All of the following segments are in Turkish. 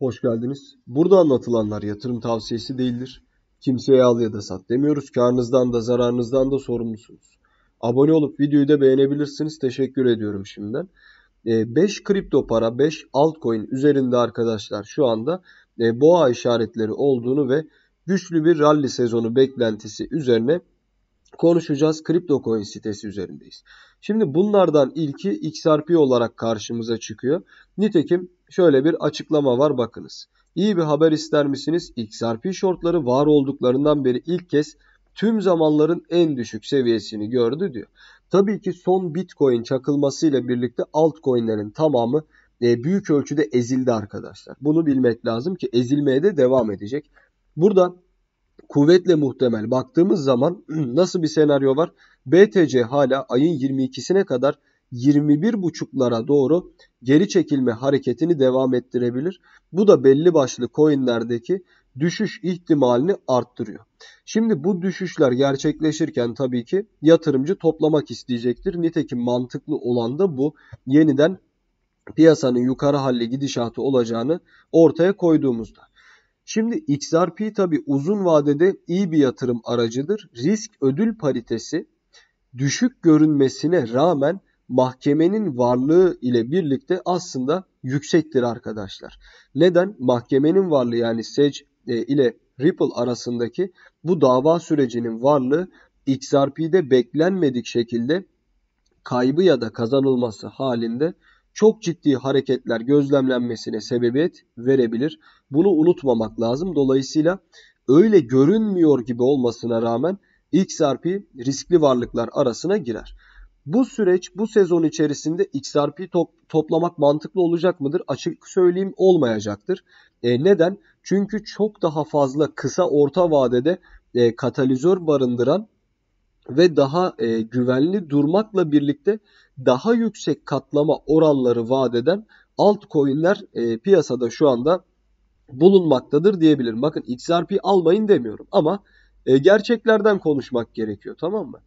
Hoş geldiniz. Burada anlatılanlar yatırım tavsiyesi değildir. Kimseye al ya da sat demiyoruz. Karnınızdan da zararınızdan da sorumlusunuz. Abone olup videoyu da beğenebilirsiniz. Teşekkür ediyorum şimdiden. 5 ee, kripto para, 5 altcoin üzerinde arkadaşlar şu anda e, boğa işaretleri olduğunu ve güçlü bir rally sezonu beklentisi üzerine konuşacağız. kripto CryptoCoin sitesi üzerindeyiz. Şimdi bunlardan ilki XRP olarak karşımıza çıkıyor. Nitekim şöyle bir açıklama var bakınız. İyi bir haber ister misiniz? XRP shortları var olduklarından beri ilk kez tüm zamanların en düşük seviyesini gördü diyor. Tabii ki son Bitcoin çakılmasıyla birlikte altcoin'lerin tamamı e, büyük ölçüde ezildi arkadaşlar. Bunu bilmek lazım ki ezilmeye de devam edecek. Burada kuvvetle muhtemel baktığımız zaman nasıl bir senaryo var? BTC hala ayın 22'sine kadar 21.5'lara doğru geri çekilme hareketini devam ettirebilir. Bu da belli başlı coinlerdeki düşüş ihtimalini arttırıyor. Şimdi bu düşüşler gerçekleşirken tabii ki yatırımcı toplamak isteyecektir. Nitekim mantıklı olan da bu. Yeniden piyasanın yukarı halli gidişatı olacağını ortaya koyduğumuzda. Şimdi XRP tabi uzun vadede iyi bir yatırım aracıdır. Risk ödül paritesi düşük görünmesine rağmen mahkemenin varlığı ile birlikte aslında yüksektir arkadaşlar. Neden? Mahkemenin varlığı yani SEC e, ile Ripple arasındaki bu dava sürecinin varlığı XRP'de beklenmedik şekilde kaybı ya da kazanılması halinde çok ciddi hareketler gözlemlenmesine sebebiyet verebilir. Bunu unutmamak lazım. Dolayısıyla öyle görünmüyor gibi olmasına rağmen XRP riskli varlıklar arasına girer. Bu süreç bu sezon içerisinde XRP top, toplamak mantıklı olacak mıdır? Açık söyleyeyim olmayacaktır. E, neden? Çünkü çok daha fazla kısa orta vadede e, katalizör barındıran ve daha e, güvenli durmakla birlikte daha yüksek katlama oranları vaat eden altcoin'ler e, piyasada şu anda bulunmaktadır diyebilirim. Bakın XRP almayın demiyorum ama e, gerçeklerden konuşmak gerekiyor tamam mı?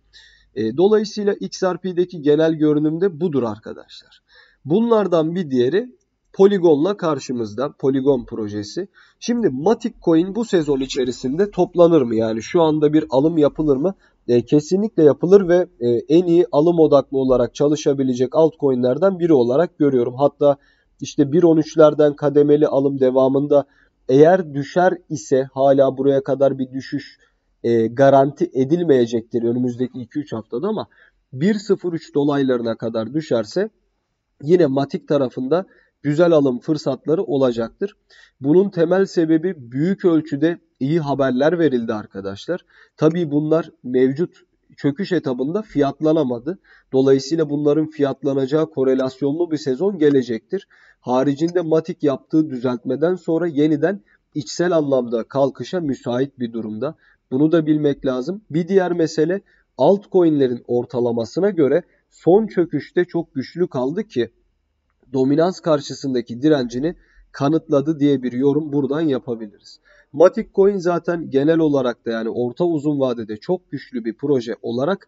E, dolayısıyla XRP'deki genel görünümde budur arkadaşlar. Bunlardan bir diğeri Polygon'la karşımızda. Polygon projesi. Şimdi Matic Coin bu sezon içerisinde toplanır mı? Yani şu anda bir alım yapılır mı? E, kesinlikle yapılır ve e, en iyi alım odaklı olarak çalışabilecek altcoin'lerden biri olarak görüyorum. Hatta işte 1.13'lerden kademeli alım devamında eğer düşer ise hala buraya kadar bir düşüş e, garanti edilmeyecektir önümüzdeki 2-3 haftada ama 1.03 dolaylarına kadar düşerse yine Matik tarafında güzel alım fırsatları olacaktır. Bunun temel sebebi büyük ölçüde iyi haberler verildi arkadaşlar. Tabii bunlar mevcut çöküş etabında fiyatlanamadı. Dolayısıyla bunların fiyatlanacağı korelasyonlu bir sezon gelecektir. Haricinde Matik yaptığı düzeltmeden sonra yeniden içsel anlamda kalkışa müsait bir durumda. Bunu da bilmek lazım. Bir diğer mesele altcoin'lerin ortalamasına göre son çöküşte çok güçlü kaldı ki dominans karşısındaki direncini kanıtladı diye bir yorum buradan yapabiliriz. Matic Coin zaten genel olarak da yani orta uzun vadede çok güçlü bir proje olarak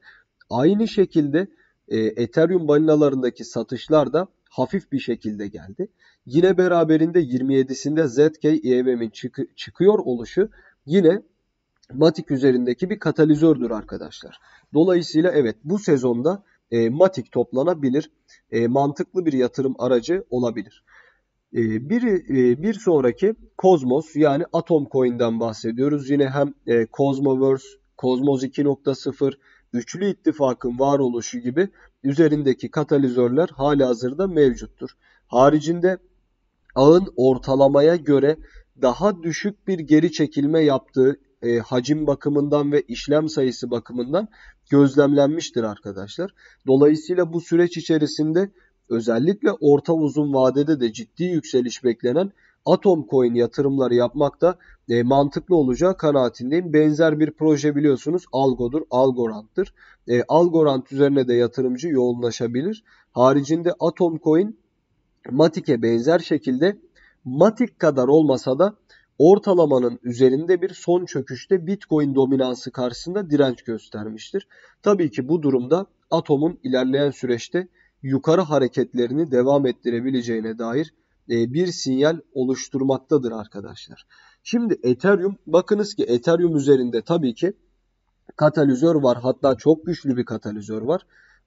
aynı şekilde e, Ethereum balinalarındaki satışlar da hafif bir şekilde geldi. Yine beraberinde 27'sinde ZK EVM'in çıkı, çıkıyor oluşu yine Matic üzerindeki bir katalizördür arkadaşlar. Dolayısıyla evet bu sezonda e, matik toplanabilir, e, mantıklı bir yatırım aracı olabilir. E, bir, e, bir sonraki Cosmos yani Atom Coin'den bahsediyoruz. Yine hem e, Cosmoverse, Cosmos 2.0, Üçlü ittifakın varoluşu gibi üzerindeki katalizörler hali hazırda mevcuttur. Haricinde ağın ortalamaya göre daha düşük bir geri çekilme yaptığı e, hacim bakımından ve işlem sayısı bakımından gözlemlenmiştir arkadaşlar. Dolayısıyla bu süreç içerisinde özellikle orta uzun vadede de ciddi yükseliş beklenen Atom Coin yatırımları yapmak da e, mantıklı olacağı kanaatindeyim. Benzer bir proje biliyorsunuz Algo'dur, Algorant'tır. E, Algorant üzerine de yatırımcı yoğunlaşabilir. Haricinde Atom Coin Matik'e benzer şekilde Matik kadar olmasa da ortalamanın üzerinde bir son çöküşte Bitcoin dominansı karşısında direnç göstermiştir. Tabii ki bu durumda Atom'un ilerleyen süreçte yukarı hareketlerini devam ettirebileceğine dair e, bir sinyal oluşturmaktadır arkadaşlar. Şimdi Ethereum bakınız ki Ethereum üzerinde tabii ki katalizör var. Hatta çok güçlü bir katalizör var.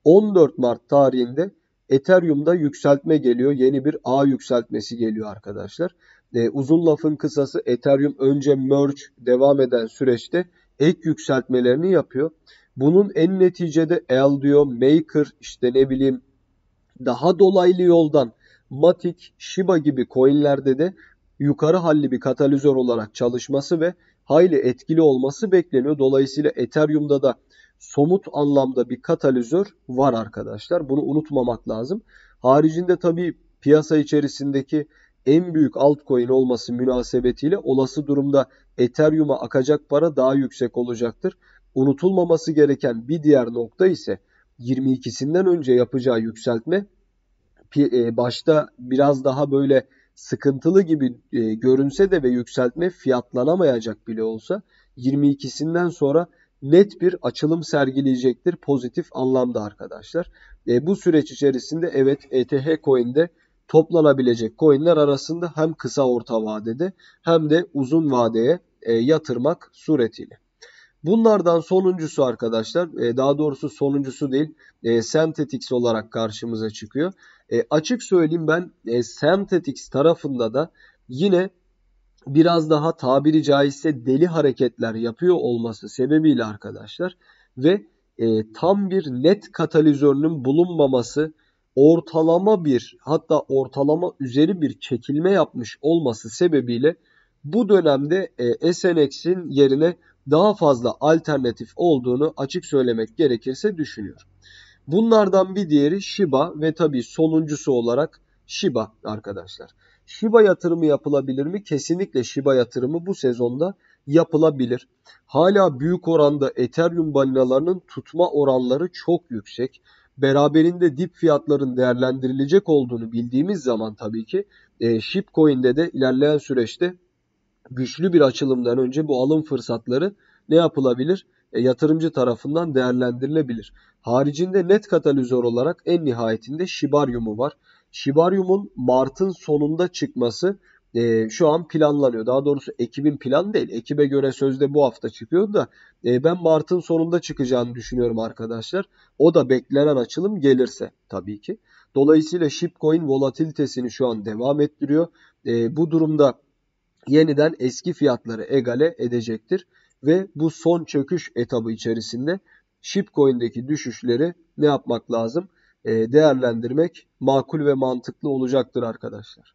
14 Mart tarihinde Ethereum'da yükseltme geliyor. Yeni bir A yükseltmesi geliyor arkadaşlar. E, uzun lafın kısası Ethereum önce merge devam eden süreçte ek yükseltmelerini yapıyor. Bunun en neticede el diyor, maker işte ne bileyim daha dolaylı yoldan Matic, Shiba gibi coinlerde de yukarı halli bir katalizör olarak çalışması ve hayli etkili olması bekleniyor. Dolayısıyla Ethereum'da da somut anlamda bir katalizör var arkadaşlar. Bunu unutmamak lazım. Haricinde tabii piyasa içerisindeki en büyük altcoin olması münasebetiyle olası durumda Ethereum'a akacak para daha yüksek olacaktır. Unutulmaması gereken bir diğer nokta ise 22'sinden önce yapacağı yükseltme e, başta biraz daha böyle sıkıntılı gibi e, görünse de ve yükseltme fiyatlanamayacak bile olsa 22'sinden sonra net bir açılım sergileyecektir pozitif anlamda arkadaşlar. E, bu süreç içerisinde evet ETH coin'de toplanabilecek coinler arasında hem kısa orta vadede hem de uzun vadeye e, yatırmak suretiyle. Bunlardan sonuncusu arkadaşlar e, daha doğrusu sonuncusu değil e, Synthetix olarak karşımıza çıkıyor. E, açık söyleyeyim ben e, Synthetix tarafında da yine biraz daha tabiri caizse deli hareketler yapıyor olması sebebiyle arkadaşlar ve tam bir net katalizörünün bulunmaması ortalama bir hatta ortalama üzeri bir çekilme yapmış olması sebebiyle bu dönemde e, SNX'in yerine daha fazla alternatif olduğunu açık söylemek gerekirse düşünüyorum. Bunlardan bir diğeri Shiba ve tabii sonuncusu olarak Shiba arkadaşlar. Shiba yatırımı yapılabilir mi? Kesinlikle Shiba yatırımı bu sezonda yapılabilir. Hala büyük oranda Ethereum balinalarının tutma oranları çok yüksek beraberinde dip fiyatların değerlendirilecek olduğunu bildiğimiz zaman tabii ki e, Shipcoin'de de ilerleyen süreçte güçlü bir açılımdan önce bu alım fırsatları ne yapılabilir? E, yatırımcı tarafından değerlendirilebilir. Haricinde net katalizör olarak en nihayetinde Shibarium'u var. Shibarium'un Mart'ın sonunda çıkması e, şu an planlanıyor. Daha doğrusu ekibin plan değil. Ekibe göre sözde bu hafta çıkıyor da e, ben Mart'ın sonunda çıkacağını düşünüyorum arkadaşlar. O da beklenen açılım gelirse tabii ki. Dolayısıyla shipcoin volatilitesini şu an devam ettiriyor. E, bu durumda yeniden eski fiyatları egale edecektir ve bu son çöküş etabı içerisinde shipcoin'deki düşüşleri ne yapmak lazım? E, değerlendirmek makul ve mantıklı olacaktır arkadaşlar.